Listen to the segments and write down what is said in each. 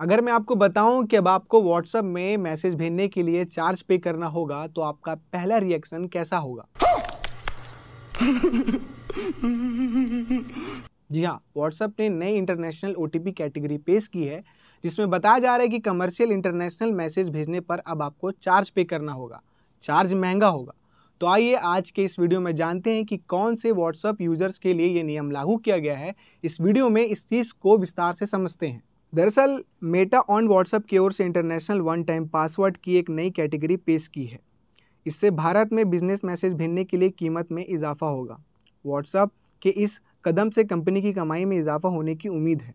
अगर मैं आपको बताऊं कि अब आपको व्हाट्सएप में मैसेज भेजने के लिए चार्ज पे करना होगा तो आपका पहला रिएक्शन कैसा होगा जी हाँ व्हाट्सएप ने नए इंटरनेशनल ओ कैटेगरी पेश की है जिसमें बताया जा रहा है कि कमर्शियल इंटरनेशनल मैसेज भेजने पर अब आपको चार्ज पे करना होगा चार्ज महंगा होगा तो आइए आज के इस वीडियो में जानते हैं कि कौन से व्हाट्सएप यूजर्स के लिए ये नियम लागू किया गया है इस वीडियो में इस चीज़ को विस्तार से समझते हैं दरअसल मेटा ऑन व्हाट्सएप की ओर से इंटरनेशनल वन टाइम पासवर्ड की एक नई कैटेगरी पेश की है इससे भारत में बिजनेस मैसेज भेजने के लिए कीमत में इजाफा होगा व्हाट्सएप के इस कदम से कंपनी की कमाई में इजाफा होने की उम्मीद है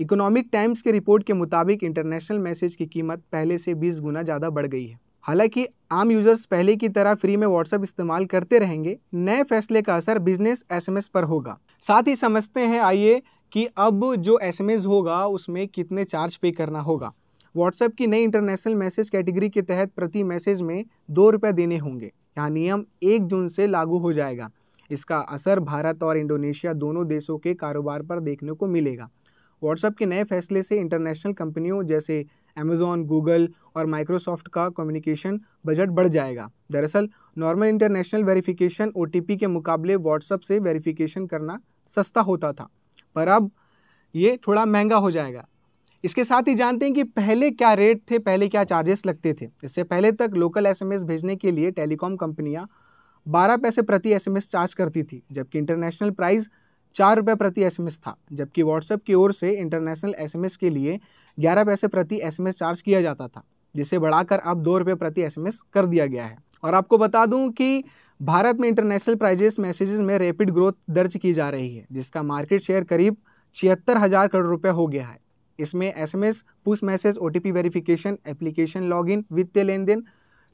इकोनॉमिक टाइम्स के रिपोर्ट के मुताबिक इंटरनेशनल मैसेज की कीमत पहले से 20 गुना ज़्यादा बढ़ गई है हालांकि आम यूजर्स पहले की तरह फ्री में व्हाट्सएप इस्तेमाल करते रहेंगे नए फैसले का असर बिजनेस एसएमएस पर होगा साथ ही समझते हैं आइए कि अब जो एस होगा उसमें कितने चार्ज पे करना होगा व्हाट्सएप की नई इंटरनेशनल मैसेज कैटेगरी के तहत प्रति मैसेज में दो रुपये देने होंगे यहाँ नियम एक जून से लागू हो जाएगा इसका असर भारत और इंडोनेशिया दोनों देशों के कारोबार पर देखने को मिलेगा व्हाट्सएप के नए फैसले से इंटरनेशनल कंपनियों जैसे अमेजॉन गूगल और माइक्रोसॉफ्ट का कम्युनिकेशन बजट बढ़ जाएगा दरअसल नॉर्मल इंटरनेशनल वेरिफिकेशन ओ के मुकाबले व्हाट्सएप से वेरिफिकेशन करना सस्ता होता था पर अब ये थोड़ा महंगा हो जाएगा इसके साथ ही जानते हैं कि पहले क्या रेट थे पहले क्या चार्जेस लगते थे इससे पहले तक लोकल एसएमएस भेजने के लिए टेलीकॉम कंपनियां बारह पैसे प्रति एसएमएस चार्ज करती थी जबकि इंटरनेशनल प्राइस चार रुपये प्रति एसएमएस था जबकि व्हाट्सएप की ओर से इंटरनेशनल एसएमएस के लिए ग्यारह पैसे प्रति एस चार्ज किया जाता था जिसे बढ़ाकर अब दो रुपये प्रति एस कर दिया गया है और आपको बता दूँ कि भारत में इंटरनेशनल प्राइजेस मैसेजेस में रैपिड ग्रोथ दर्ज की जा रही है जिसका मार्केट शेयर करीब छिहत्तर हज़ार करोड़ रुपये हो गया है इसमें SMS, push message O T verification application login वित्तीय लेन देन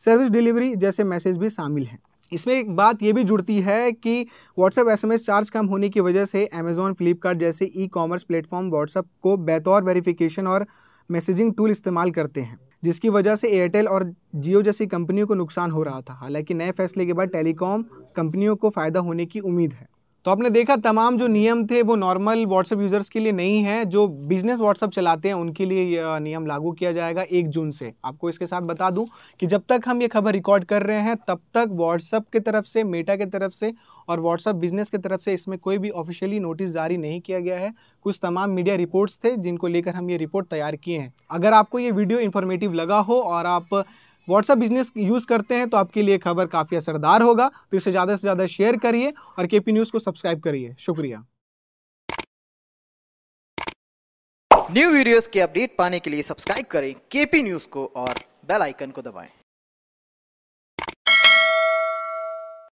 सर्विस डिलीवरी जैसे मैसेज भी शामिल हैं इसमें एक बात ये भी जुड़ती है कि व्हाट्सएप एसएमएस चार्ज कम होने की वजह से अमेजोन फ्लिपकार्ट जैसे ई कॉमर्स प्लेटफॉर्म व्हाट्सएप को बेतौर वेरिफिकेशन और मैसेजिंग टूल इस्तेमाल करते हैं जिसकी वजह से एयरटेल और जियो जैसी कंपनियों को नुकसान हो रहा था हालांकि नए फैसले के बाद टेलीकॉम कंपनियों को फ़ायदा होने की उम्मीद है तो आपने देखा तमाम जो नियम थे वो नॉर्मल व्हाट्सएप यूज़र्स के लिए नहीं है जो बिजनेस व्हाट्सएप चलाते हैं उनके लिए यह नियम लागू किया जाएगा एक जून से आपको इसके साथ बता दूं कि जब तक हम ये खबर रिकॉर्ड कर रहे हैं तब तक व्हाट्सअप की तरफ से मेटा के तरफ से और व्हाट्सअप बिजनेस की तरफ से इसमें कोई भी ऑफिशियली नोटिस जारी नहीं किया गया है कुछ तमाम मीडिया रिपोर्ट्स थे जिनको लेकर हम ये रिपोर्ट तैयार किए हैं अगर आपको ये वीडियो इन्फॉर्मेटिव लगा हो और आप व्हाट्सअप बिजनेस यूज़ करते हैं तो आपके लिए खबर काफ़ी असरदार होगा तो इसे ज़्यादा से ज़्यादा शेयर करिए और के न्यूज़ को सब्सक्राइब करिए शुक्रिया न्यू वीडियोस के अपडेट पाने के लिए सब्सक्राइब करें केपी न्यूज़ को और बेल आइकन को दबाएं